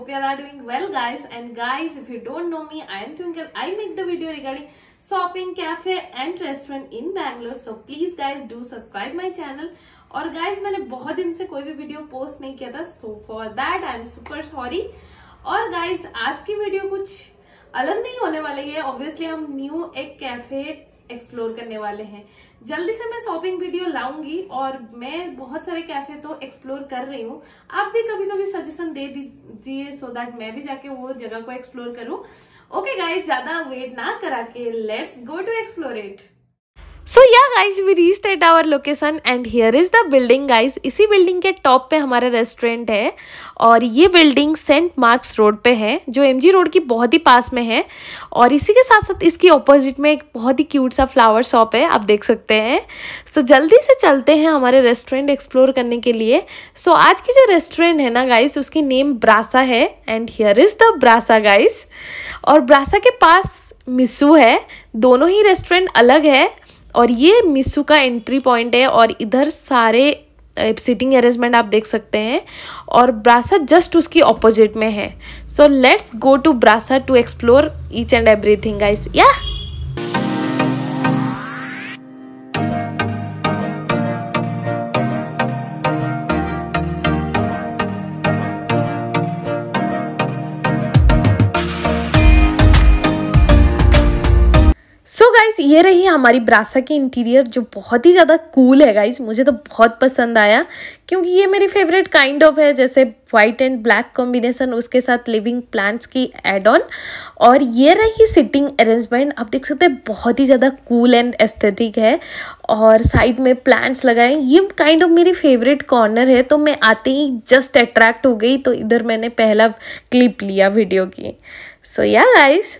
hope you all are doing well guys and guys if you don't know me I am Twinkle I make the video regarding shopping cafe and restaurant in Bangalore so please guys do subscribe my channel और guys मैंने बहुत दिन से कोई भी video post नहीं किया था so for that I am super sorry और गाइज आज की वीडियो कुछ अलग नहीं होने वाली है ऑब्वियसली हम न्यू एक कैफे एक्सप्लोर करने वाले हैं जल्दी से मैं शॉपिंग वीडियो लाऊंगी और मैं बहुत सारे कैफे तो एक्सप्लोर कर रही हूँ आप भी कभी कभी सजेशन दे दीजिए सो दैट मैं भी जाके वो जगह को एक्सप्लोर करूँ ओके गाइज ज्यादा वेट ना करा के let's go to explore it so yeah guys we reached at our location and here is the building guys इसी बिल्डिंग के टॉप पे हमारा रेस्टोरेंट है और ये बिल्डिंग सेंट मार्क्स रोड पे है जो एम रोड की बहुत ही पास में है और इसी के साथ साथ इसकी ऑपोजिट में एक बहुत ही क्यूट सा फ्लावर शॉप है आप देख सकते हैं सो so, जल्दी से चलते हैं हमारे रेस्टोरेंट एक्सप्लोर करने के लिए सो so, आज की जो रेस्टोरेंट है ना गाइस उसकी नेम ब्रासा है and here is the Brasa guys और ब्रासा के पास मिसू है दोनों ही रेस्टोरेंट अलग है और ये मिसू का एंट्री पॉइंट है और इधर सारे सीटिंग अरेंजमेंट आप देख सकते हैं और ब्रासा जस्ट उसकी ऑपोजिट में है so let's go to Brasa to explore each and everything guys yeah ये रही हमारी ब्रासा की इंटीरियर जो बहुत ही ज़्यादा कूल है गाइज मुझे तो बहुत पसंद आया क्योंकि ये मेरी फेवरेट काइंड ऑफ है जैसे वाइट एंड ब्लैक कॉम्बिनेशन उसके साथ लिविंग प्लांट्स की एड ऑन और ये रही सिटिंग अरेंजमेंट आप देख सकते हैं बहुत ही ज़्यादा कूल एंड एस्थेटिक है और साइड में प्लांट्स लगाए ये काइंड ऑफ मेरी फेवरेट कॉर्नर है तो मैं आते ही जस्ट अट्रैक्ट हो गई तो इधर मैंने पहला क्लिप लिया वीडियो की सो या गाइज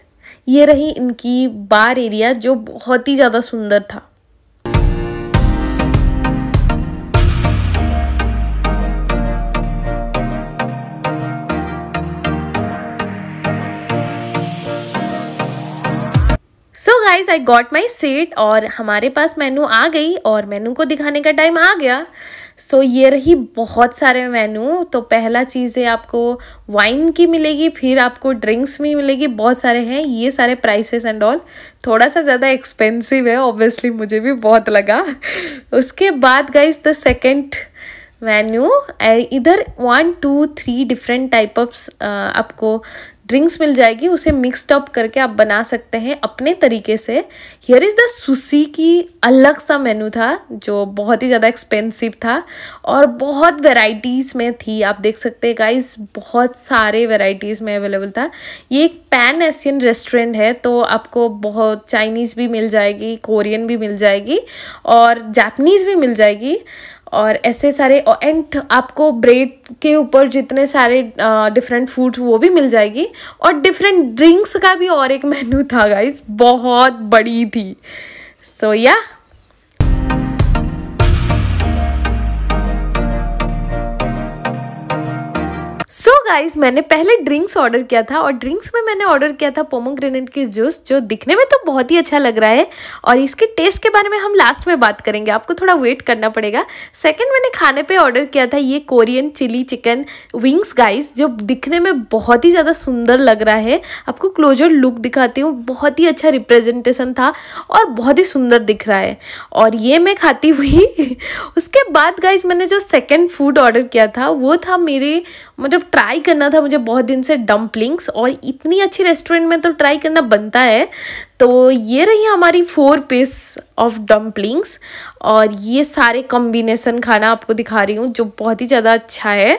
ये रही इनकी बार एरिया जो बहुत ही ज़्यादा सुंदर था so guys I got my set और हमारे पास मेनू आ गई और मेनू को दिखाने का टाइम आ गया सो so, ये रही बहुत सारे मेनू तो पहला चीज़ है आपको वाइन की मिलेगी फिर आपको ड्रिंक्स भी मिलेगी बहुत सारे हैं ये सारे प्राइसेस एंड ऑल थोड़ा सा ज़्यादा एक्सपेंसिव है ऑब्वियसली मुझे भी बहुत लगा उसके बाद गाइज द सेकेंड मेन्यू इधर one two three different type of आपको ड्रिंक्स मिल जाएगी उसे मिक्सड अप करके आप बना सकते हैं अपने तरीके से हियर इज़ द सुसी की अलग सा मेनू था जो बहुत ही ज़्यादा एक्सपेंसिव था और बहुत वेराइटीज़ में थी आप देख सकते हैं गाइस बहुत सारे वेराइटीज़ में अवेलेबल था ये एक पैन एशियन रेस्टोरेंट है तो आपको बहुत चाइनीज़ भी मिल जाएगी कोरियन भी मिल जाएगी और जापनीज़ भी मिल जाएगी और ऐसे सारे एंड आपको ब्रेड के ऊपर जितने सारे डिफरेंट फूड्स वो भी मिल जाएगी और डिफरेंट ड्रिंक्स का भी और एक मेन्यू था गाइज बहुत बड़ी थी so so, yeah yeah, so so guys मैंने पहले ड्रिंक्स ऑर्डर किया था और ड्रिंक्स में मैंने ऑर्डर किया था पोमोग्रेनेट के जूस जो दिखने में तो बहुत ही अच्छा लग रहा है और इसके टेस्ट के बारे में हम लास्ट में बात करेंगे आपको थोड़ा वेट करना पड़ेगा सेकंड मैंने खाने पे ऑर्डर किया था ये Korean chilli chicken wings guys जो दिखने में बहुत ही ज़्यादा सुंदर लग रहा है आपको क्लोजर लुक दिखाती हूँ बहुत ही अच्छा रिप्रेजेंटेशन था और बहुत ही सुंदर दिख रहा है और ये मैं खाती हुई उसके बाद गाइज मैंने जो सेकेंड फूड ऑर्डर किया था वो था मेरे मतलब ट्राई करना था मुझे बहुत दिन से डम्पलिंग्स और इतनी अच्छी रेस्टोरेंट में तो ट्राई करना बनता है तो ये रही हमारी फोर पीस ऑफ डम्पलिंग्स और ये सारे कॉम्बिनेसन खाना आपको दिखा रही हूँ जो बहुत ही ज़्यादा अच्छा है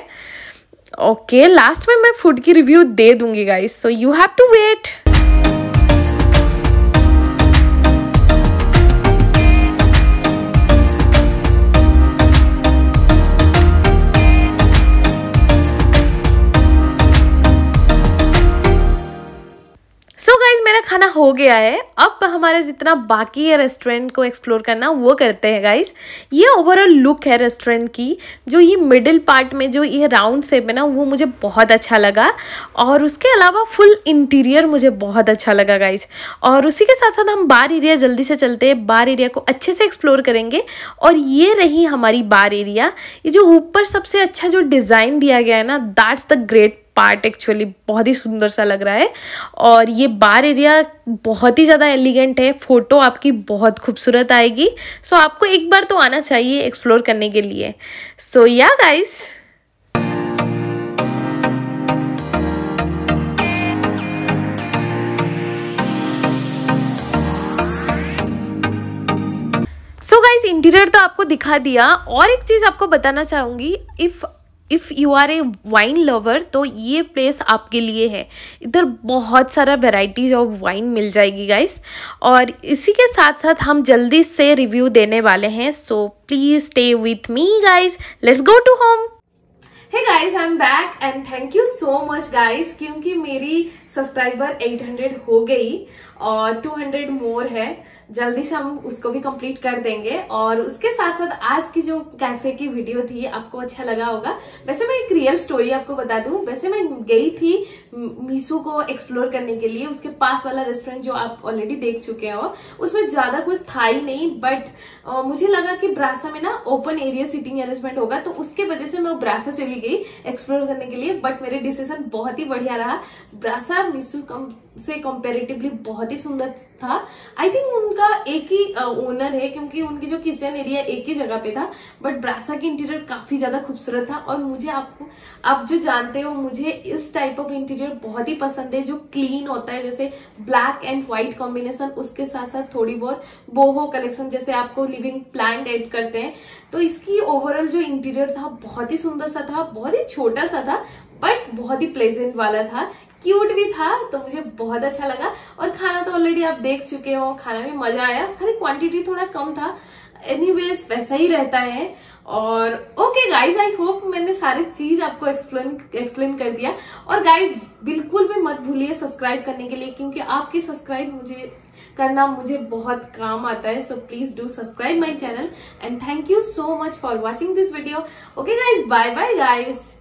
ओके लास्ट में मैं फूड की रिव्यू दे दूँगी guys so you have to wait so so guys मेरा खाना हो गया है अब हमारा जितना बाकी है रेस्टोरेंट को एक्सप्लोर करना वो करते हैं गाइज ये ओवरऑल लुक है रेस्टोरेंट की जो ये मिडिल पार्ट में जो ये राउंड सेप है ना वो मुझे बहुत अच्छा लगा और उसके अलावा फुल इंटीरियर मुझे बहुत अच्छा लगा गाइज और उसी के साथ साथ हम बार एरिया जल्दी से चलते हैं बार एरिया को अच्छे से एक्सप्लोर करेंगे और ये रही हमारी बार एरिया ये जो ऊपर सबसे अच्छा जो डिज़ाइन दिया गया है ना that's the great part actually बहुत ही सुंदर सा लग रहा है और ये बार एरिया बहुत ही ज़्यादा एलिगेंट है फ़ोटो आपकी बहुत खूबसूरत आएगी सो so, आपको एक बार तो आना चाहिए एक्सप्लोर करने के लिए सो या गाइस सो गाइस इंटीरियर तो आपको दिखा दिया और एक चीज़ आपको बताना चाहूँगी if if you are a wine lover तो ये प्लेस आपके लिए है इधर बहुत सारा वेराइटीज़ ऑफ वाइन मिल जाएगी गाइस और इसी के साथ साथ हम जल्दी से रिव्यू देने वाले हैं so please stay with me guys let's go to home hey guys I am back and thank you so much guys क्योंकि मेरी सब्सक्राइबर 800 हो गई और 200 मोर है जल्दी से हम उसको भी कंप्लीट कर देंगे और उसके साथ साथ आज की जो कैफे की वीडियो थी आपको अच्छा लगा होगा वैसे मैं एक रियल स्टोरी आपको बता दूं वैसे मैं गई थी मीसू को एक्सप्लोर करने के लिए उसके पास वाला रेस्टोरेंट जो आप ऑलरेडी देख चुके हो उसमें ज्यादा कुछ था ही नहीं बट आ, मुझे लगा कि ब्रासा में ना ओपन एरिया सिटिंग अरेंजमेंट होगा तो उसके वजह से मैं ब्रासा चली गई एक्सप्लोर करने के लिए बट मेरे डिसीजन बहुत ही बढ़िया रहा ब्रासा था मिसू कम से कंपेरेटिवली बहुत ही सुंदर था आई थिंक उनका एक ही ओनर है क्योंकि उनकी जो किचन एरिया एक ही जगह पे था बट ब्रासा के इंटीरियर काफी ज्यादा खूबसूरत था और मुझे आपको आप जो जानते हो मुझे इस टाइप ऑफ इंटीरियर बहुत ही पसंद है जो क्लीन होता है जैसे ब्लैक एंड व्हाइट कॉम्बिनेशन उसके साथ साथ थोड़ी बहुत बोहो कलेक्शन जैसे आपको लिविंग प्लांट एड करते हैं तो इसकी ओवरऑल जो इंटीरियर था बहुत ही सुंदर सा था बहुत ही छोटा सा था बट बहुत ही प्लेजेंट वाला था क्यूट भी था तो मुझे बहुत अच्छा लगा और खाना तो ऑलरेडी आप देख चुके हो खाना में मजा आया खाली क्वांटिटी थोड़ा कम था एनी वैसा ही रहता है और ओके गाइज आई होप मैंने सारे चीज आपको एक्सप्लेन एक्सप्लेन कर दिया और गाइज बिल्कुल भी मत भूलिए सब्सक्राइब करने के लिए क्योंकि आपके सब्सक्राइब मुझे करना मुझे बहुत काम आता है so please do subscribe my channel and thank you so much for watching this video okay guys bye bye guys